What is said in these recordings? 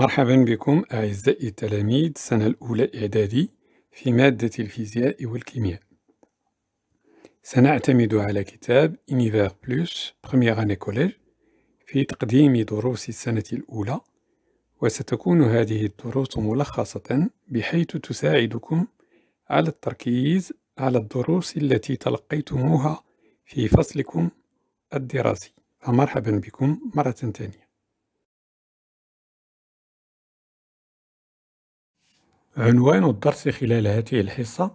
مرحبا بكم أعزائي التلاميذ السنة الأولى إعدادي في مادة الفيزياء والكيمياء سنعتمد على كتاب إنيفير بلوس بريمير أني كوليج في تقديم دروس السنة الأولى وستكون هذه الدروس ملخصة بحيث تساعدكم على التركيز على الدروس التي تلقيتموها في فصلكم الدراسي فمرحبا بكم مرة ثانية عنوان الدرس خلال هذه الحصة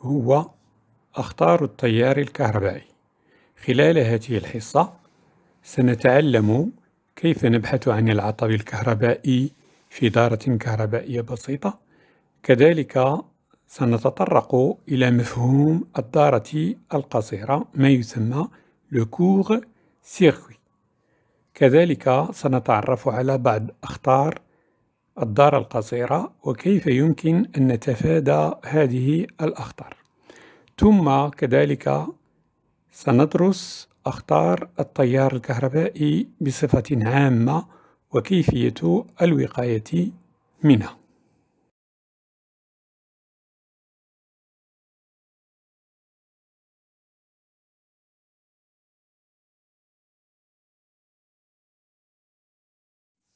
هو أخطار التيار الكهربائي خلال هذه الحصة سنتعلم كيف نبحث عن العطب الكهربائي في دارة كهربائية بسيطة كذلك سنتطرق إلى مفهوم الدارة القصيرة ما يسمى لو سيركوي كذلك سنتعرف على بعض أخطار الدار القصيرة وكيف يمكن أن نتفادى هذه الأخطار ثم كذلك سندرس أخطار التيار الكهربائي بصفة عامة وكيفية الوقاية منها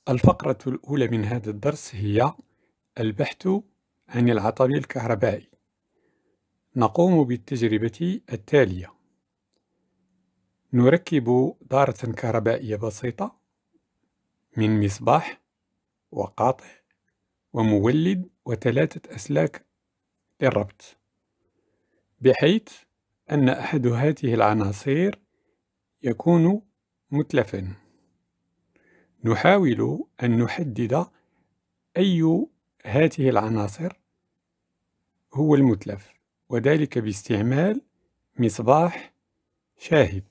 الفقرة الأولى من هذا الدرس هي البحث عن العطب الكهربائي نقوم بالتجربة التالية نركب دارة كهربائية بسيطة من مصباح وقاطع ومولد وثلاثة أسلاك للربط بحيث أن أحد هذه العناصر يكون متلفاً نحاول أن نحدد أي هذه العناصر هو المتلف وذلك باستعمال مصباح شاهد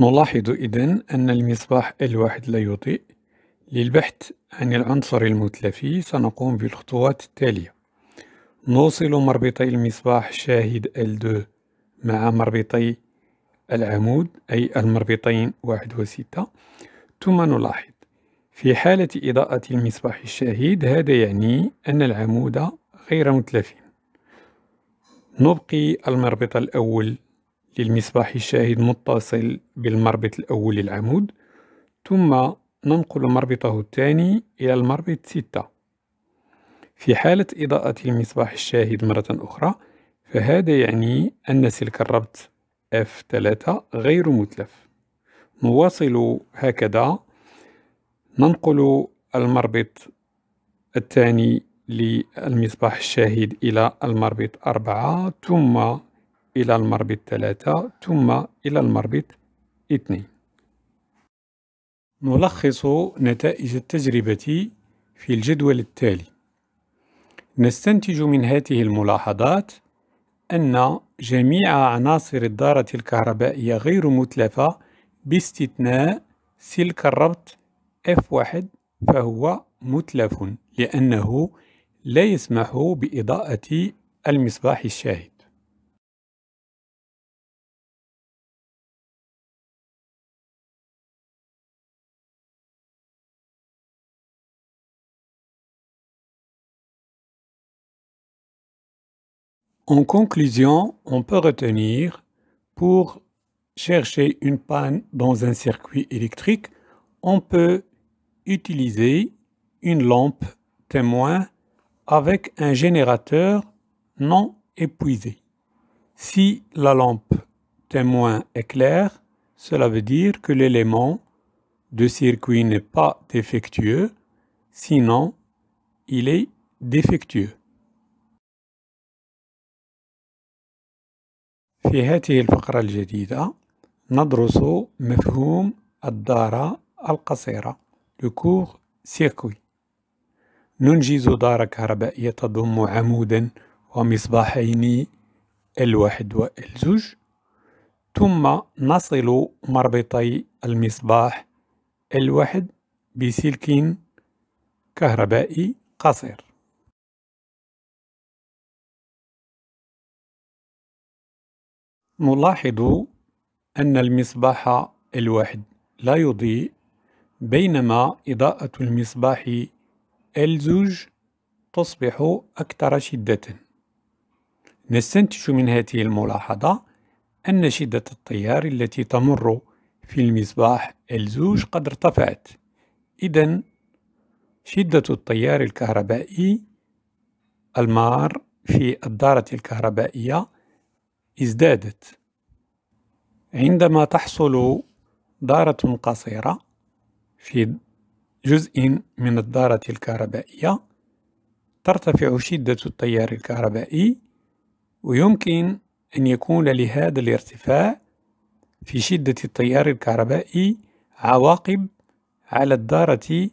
نلاحظ إذن أن المصباح الواحد لا يضيء للبحث عن العنصر المتلفي سنقوم بالخطوات التالية نوصل مربطي المصباح شاهد L2 مع مربطي العمود أي المربطين واحد وستة ثم نلاحظ في حالة إضاءة المصباح الشاهد هذا يعني أن العمود غير متلفين نبقي المربط الأول للمصباح الشاهد متصل بالمربط الأول للعمود ثم ننقل مربطه الثاني إلى المربط ستة في حالة إضاءة المصباح الشاهد مرة أخرى فهذا يعني أن سلك الربط F3 غير متلف نواصل هكذا ننقل المربط الثاني للمصباح الشاهد إلى المربط أربعة ثم إلى المربط ثلاثة ثم إلى المربط اثنين نلخص نتائج التجربة في الجدول التالي نستنتج من هذه الملاحظات أن جميع عناصر الدارة الكهربائية غير متلفة باستثناء سلك الربط F1 فهو متلف لأنه لا يسمح بإضاءة المصباح الشاهد En conclusion, on peut retenir, pour chercher une panne dans un circuit électrique, on peut utiliser une lampe témoin avec un générateur non épuisé. Si la lampe témoin est claire, cela veut dire que l'élément de circuit n'est pas défectueux, sinon il est défectueux. في هذه الفقرة الجديدة ندرس مفهوم الدارة القصيرة لكور سيركوي ننجز دارة كهربائية تضم عمودا ومصباحين الواحد والزوج ثم نصل مربطي المصباح الواحد بسلك كهربائي قصير نلاحظ أن المصباح الواحد لا يضيء بينما إضاءة المصباح الزوج تصبح أكثر شدة نستنتج من هذه الملاحظة أن شدة التيار التي تمر في المصباح الزوج قد ارتفعت إذا شدة التيار الكهربائي المار في الدارة الكهربائية ازدادت عندما تحصل دارة قصيرة في جزء من الدارة الكهربائية ترتفع شدة التيار الكهربائي ويمكن أن يكون لهذا الارتفاع في شدة التيار الكهربائي عواقب على الدارة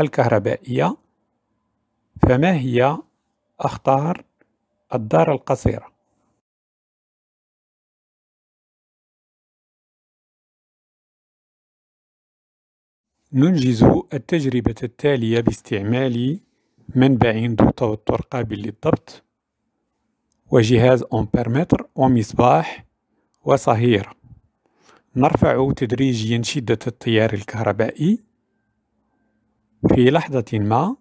الكهربائية فما هي أخطار الدارة القصيرة؟ ننجز التجربة التالية باستعمال منبع ذو توتر قابل للضبط وجهاز أمبرمتر ومصباح وصهير نرفع تدريجيا شدة التيار الكهربائي في لحظة ما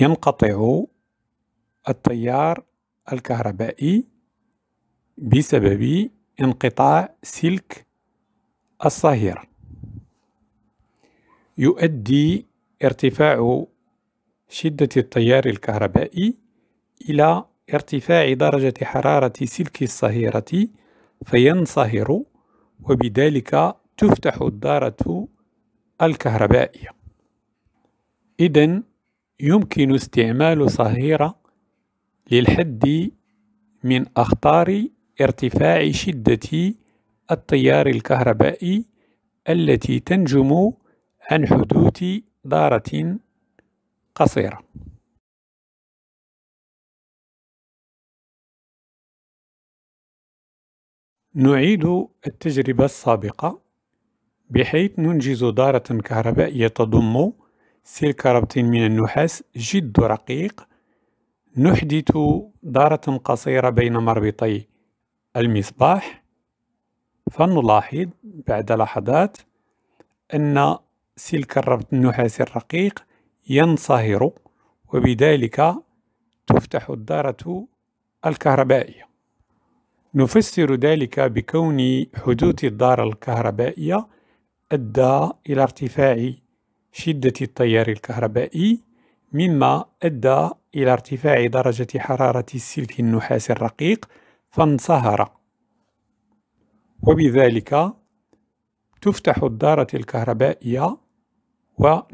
ينقطع التيار الكهربائي بسبب انقطاع سلك الصهيرة يؤدي ارتفاع شدة التيار الكهربائي إلى ارتفاع درجة حرارة سلك الصهيرة فينصهر وبذلك تفتح الدارة الكهربائية إذن يمكن استعمال صهيرة للحد من أخطار ارتفاع شدة التيار الكهربائي التي تنجم عن حدوث دارة قصيرة نعيد التجربة السابقة بحيث ننجز دارة كهربائية تضم سلك ربط من النحاس جد رقيق نحدث دارة قصيرة بين مربطي المصباح فنلاحظ بعد لحظات أن سلك الربط النحاسي الرقيق ينصهر وبذلك تفتح الدارة الكهربائية نفسر ذلك بكون حدوث الدارة الكهربائية أدى إلى ارتفاع شدة التيار الكهربائي مما أدى إلى ارتفاع درجة حرارة السلك النحاسي الرقيق فانصهر وبذلك تفتح الدارة الكهربائية En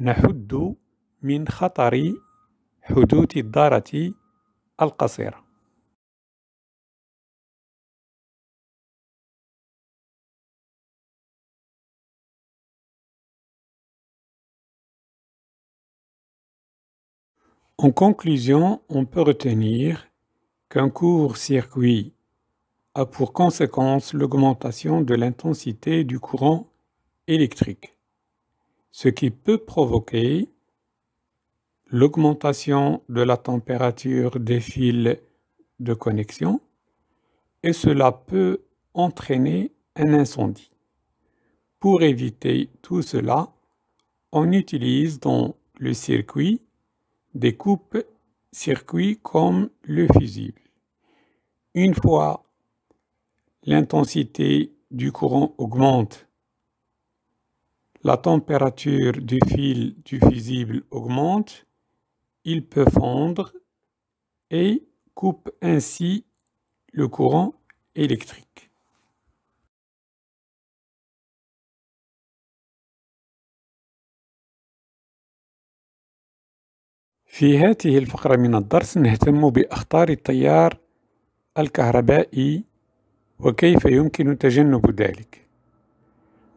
conclusion, on peut retenir qu'un court-circuit a pour conséquence l'augmentation de l'intensité du courant électrique ce qui peut provoquer l'augmentation de la température des fils de connexion et cela peut entraîner un incendie. Pour éviter tout cela, on utilise dans le circuit des coupes circuits comme le fusible. Une fois l'intensité du courant augmente la température du fil du fusible augmente, il peut fondre et coupe ainsi le courant électrique. في هذه الفقرة من الدرس نهتم بأخطار التيار الكهربائي وكيف يمكن تجنب ذلك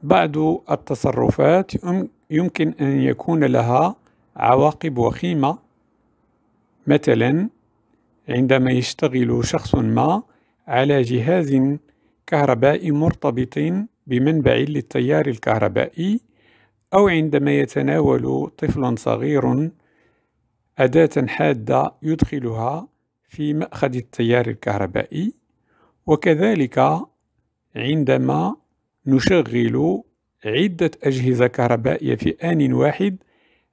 بعض التصرفات يمكن أن يكون لها عواقب وخيمة مثلا عندما يشتغل شخص ما على جهاز كهربائي مرتبط بمنبع للتيار الكهربائي أو عندما يتناول طفل صغير أداة حادة يدخلها في مأخذ التيار الكهربائي وكذلك عندما نشغل عدة أجهزة كهربائية في آن واحد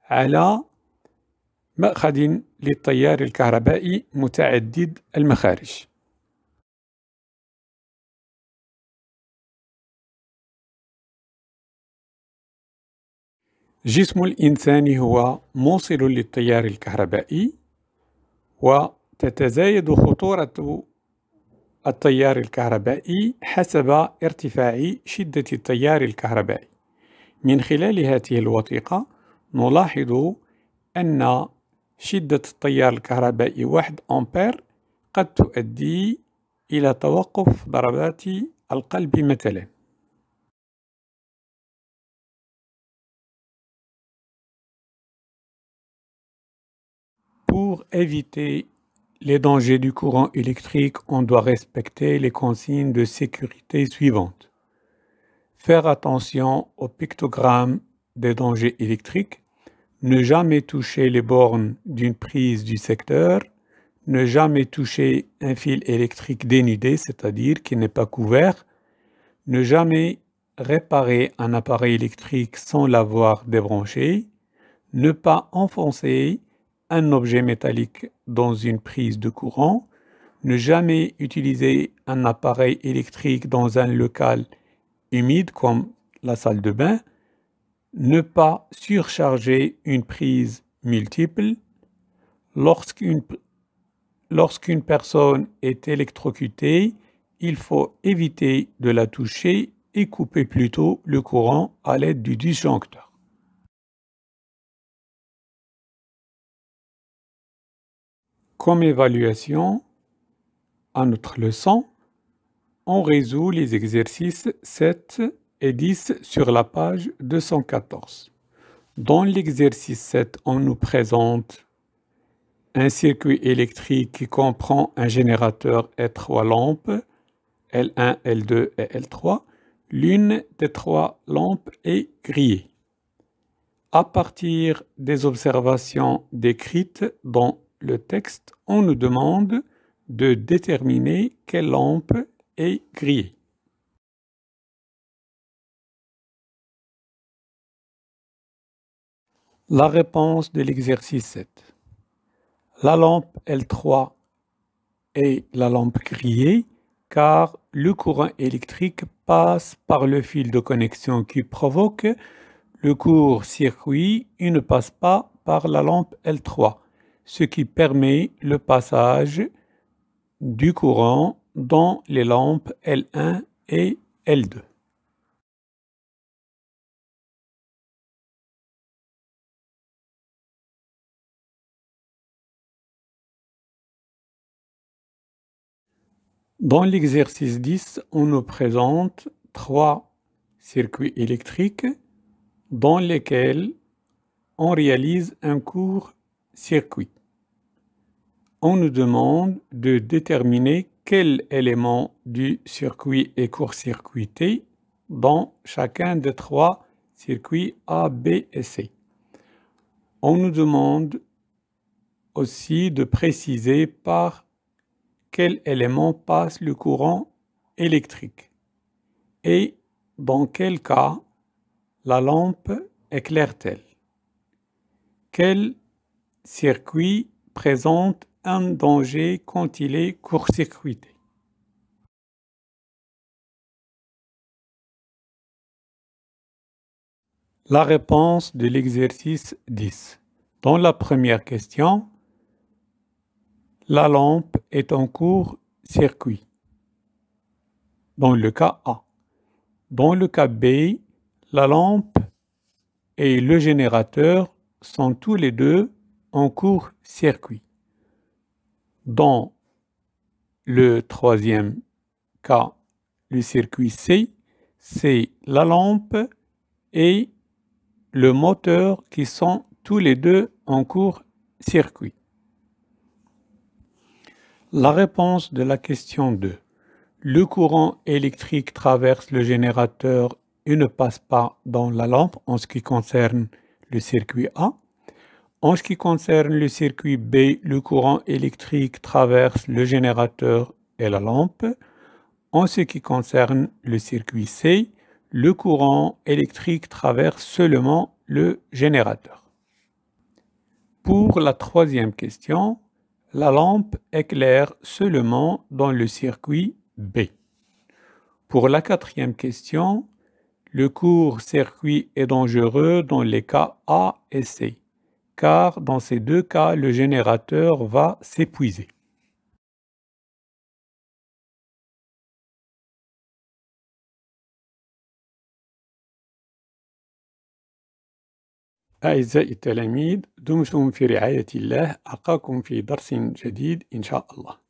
على مأخذ للتيار الكهربائي متعدد المخارج جسم الإنسان هو موصل للتيار الكهربائي وتتزايد خطورة التيار الكهربائي حسب ارتفاع شدة التيار الكهربائي. من خلال هذه الوثيقة نلاحظ أن شدة التيار الكهربائي 1 أمبير قد تؤدي إلى توقف ضربات القلب مثلاً. Pour éviter les dangers du courant électrique, on doit respecter les consignes de sécurité suivantes. Faire attention au pictogramme des dangers électriques, ne jamais toucher les bornes d'une prise du secteur, ne jamais toucher un fil électrique dénudé, c'est-à-dire qui n'est pas couvert, ne jamais réparer un appareil électrique sans l'avoir débranché, ne pas enfoncer un objet métallique dans une prise de courant, ne jamais utiliser un appareil électrique dans un local humide comme la salle de bain, ne pas surcharger une prise multiple, lorsqu'une lorsqu'une personne est électrocutée, il faut éviter de la toucher et couper plutôt le courant à l'aide du disjoncteur. Comme évaluation, à notre leçon, on résout les exercices 7 et 10 sur la page 214. Dans l'exercice 7, on nous présente un circuit électrique qui comprend un générateur et trois lampes, L1, L2 et L3. L'une des trois lampes est grillée. À partir des observations décrites dans le texte, on nous demande de déterminer quelle lampe est grillée. La réponse de l'exercice 7. La lampe L3 est la lampe grillée car le courant électrique passe par le fil de connexion qui provoque le court-circuit et ne passe pas par la lampe L3 ce qui permet le passage du courant dans les lampes L1 et L2. Dans l'exercice 10, on nous présente trois circuits électriques dans lesquels on réalise un court circuit on nous demande de déterminer quel élément du circuit est court-circuité dans chacun des trois circuits A, B et C. On nous demande aussi de préciser par quel élément passe le courant électrique et dans quel cas la lampe éclaire-t-elle Quel circuit présente un danger quand il est court-circuité. La réponse de l'exercice 10. Dans la première question, la lampe est en court-circuit. Dans le cas A. Dans le cas B, la lampe et le générateur sont tous les deux en court-circuit. Dans le troisième cas, le circuit C, c'est la lampe et le moteur qui sont tous les deux en court-circuit. La réponse de la question 2. Le courant électrique traverse le générateur et ne passe pas dans la lampe en ce qui concerne le circuit A. En ce qui concerne le circuit B, le courant électrique traverse le générateur et la lampe. En ce qui concerne le circuit C, le courant électrique traverse seulement le générateur. Pour la troisième question, la lampe éclaire seulement dans le circuit B. Pour la quatrième question, le court-circuit est dangereux dans les cas A et C car dans ces deux cas, le générateur va s'épuiser. أعزائي التلاميذ دمتم في رعاية الله ألقاكم في درس جديد إن شاء الله